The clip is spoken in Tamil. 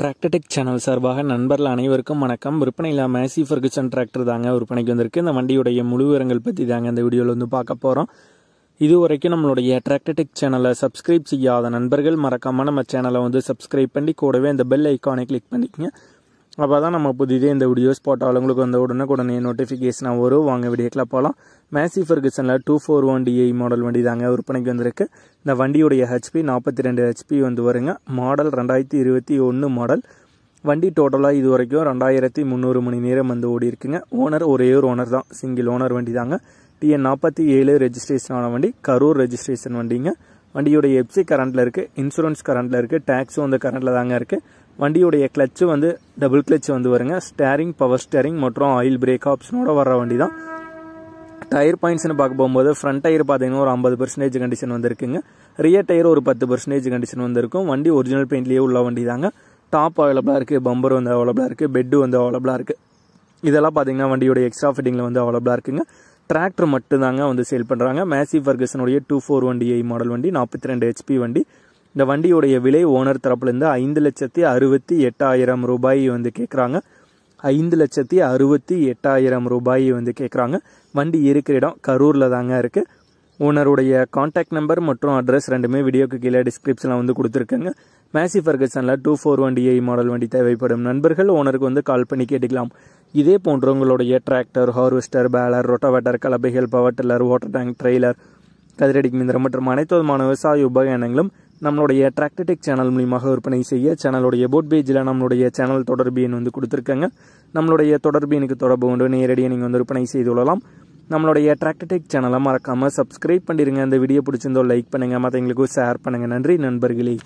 டிராக்டர்டெக் சேனல் சார்பாக நண்பர்கள் அனைவருக்கும் வணக்கம் விற்பனையில் மேசி ஃபர்குசன் டிராக்டர் தாங்க விற்பனைக்கு வந்திருக்கு இந்த வண்டியுடைய முழு விவரங்கள் பற்றி தாங்க இந்த வீடியோவில் வந்து பார்க்க போகிறோம் இது வரைக்கும் நம்மளுடைய டிராக்டர்டெக் சேனலை சப்ஸ்கிரைப் செய்யாத நண்பர்கள் மறக்காமல் நம்ம சேனலை வந்து சப்ஸ்கிரைப் பண்ணி கூடவே இந்த பெல் ஐக்கானை கிளிக் பண்ணிக்கோங்க அப்போ தான் நம்ம புதிதே இந்த வீடியோஸ் போட்டால் வந்த உடனே உடனே நோட்டிஃபிகேஷனாக வரும் வாங்க வீடியோக்கில் போகலாம் மேசி ஃபர்கசனில் two four one D I model வண்டி தாங்க விற்பனைக்கு வந்திருக்கு இந்த வண்டியுடைய ஹெச்பி நாற்பத்தி ரெண்டு ஹெச்பி வந்து வருங்க மாடல் ரெண்டாயிரத்தி இருபத்தி ஒன்று மாடல் வண்டி டோட்டலாக இது வரைக்கும் ரெண்டாயிரத்தி முந்நூறு மணி நேரம் வந்து ஓடி இருக்குங்க ஓனர் ஒரே ஒரு ஓனர் தான் சிங்கிள் ஓனர் வண்டி தாங்க டிஎன் நாற்பத்தி ஏழு ரெஜிஸ்ட்ரேஷனான வண்டி கரூர் ரெஜிஸ்ட்ரேஷன் வண்டிங்க வண்டியோடைய எப்சி கரண்ட்டில் இருக்குது இன்சூரன்ஸ் கரண்ட்டில் இருக்குது டேக்ஸும் வந்து கரண்ட்டில் தாங்க இருக்குது வண்டியுடைய கிளச்சு வந்து டபுள் கிளச் வந்து வருங்க ஸ்டேரிங் பவர் ஸ்டேரிங் மற்றும் ஆயில் பிரேக் ஆப்ஷனோட வர வண்டி தான் டயர் பாயிண்ட்ஸ்னு பார்க்க போகும்போது ஃப்ரண்ட் டயர் பார்த்தீங்கன்னா ஒரு ஐம்பது பர்சன்டேஜ் கண்டிஷன் இருக்குங்க ரியர் டயர் ஒரு பத்து பர்சன்டேஜ் கண்டிஷன் வந்திருக்கும் வண்டி ஒரிஜினல் பெயிண்ட்லேயே உள்ள வண்டி தாங்க டாப் அவைலபிளாக இருக்குது பம்பர் வந்து அவைலபிளாக இருக்குது பெட்டு வந்து அவைலபிளாக இருக்குது இதெல்லாம் பார்த்தீங்கன்னா வண்டியுடைய எக்ஸ்ட்ரா ஃபிட்டிங்கில் வந்து அவைலபிளாக இருக்குங்க டிராக்டர் மட்டும்தாங்க வந்து சேல் பண்ணுறாங்க மேசி ஃபர்கஸனுடைய டூ ஃபோர் வண்டி ஏ மாடல் வண்டி நாற்பத்தி ரெண்டு ஹெச்பி வண்டி இந்த வண்டியுடைய விலை ஓனர் தரப்புலேருந்து ஐந்து லட்சத்தி அறுபத்தி எட்டாயிரம் ரூபாய் வந்து கேட்குறாங்க ஐந்து லட்சத்தி அறுபத்தி எட்டாயிரம் ரூபாய் வந்து கேட்குறாங்க வண்டி இருக்கிற இடம் கரூரில் தாங்க இருக்குது ஓனருடைய காண்டாக்ட் நம்பர் மற்றும் அட்ரஸ் ரெண்டுமே வீடியோக்கு கீழே டிஸ்கிரிப்ஷனில் வந்து கொடுத்துருக்கேங்க மேசி ஃபர்கசனில் two four one D I model வண்டி தேவைப்படும் நண்பர்கள் ஓனருக்கு வந்து கால் பண்ணி கேட்டுக்கலாம் இதே போன்ற உங்களுடைய டிராக்டர் ஹார்வெஸ்டர் பேலர் ரொட்டவேட்டர் கலப்பைகள் power tiller water tank trailer கதிரடிக்கு மிந்திரம் மற்றும் அனைத்து விதமான விவசாய உபகரணங்களும் நம்மளுடைய டிராக்டடெக் சேனல் மூலியமாக விற்பனை செய்ய சேனலுடைய போட் பேஜில் நம்மளுடைய சேனல் தொடர்பு எண் வந்து கொடுத்துருக்காங்க நம்மளுடைய தொடர்பு எனக்கு தொடர்பு கொண்டு நேரடியாக நீங்கள் வந்து விற்பனை செய்து கொள்ளலாம் நம்மளுடைய டிராக்டடெக் சேனலை மறக்காமல் சப்ஸ்கிரைப் பண்ணிடுங்க இந்த வீடியோ பிடிச்சிருந்தோ லைக் பண்ணுங்கள் மற்றவங்களுக்கும் ஷேர் பண்ணுங்கள் நன்றி நண்பர்களே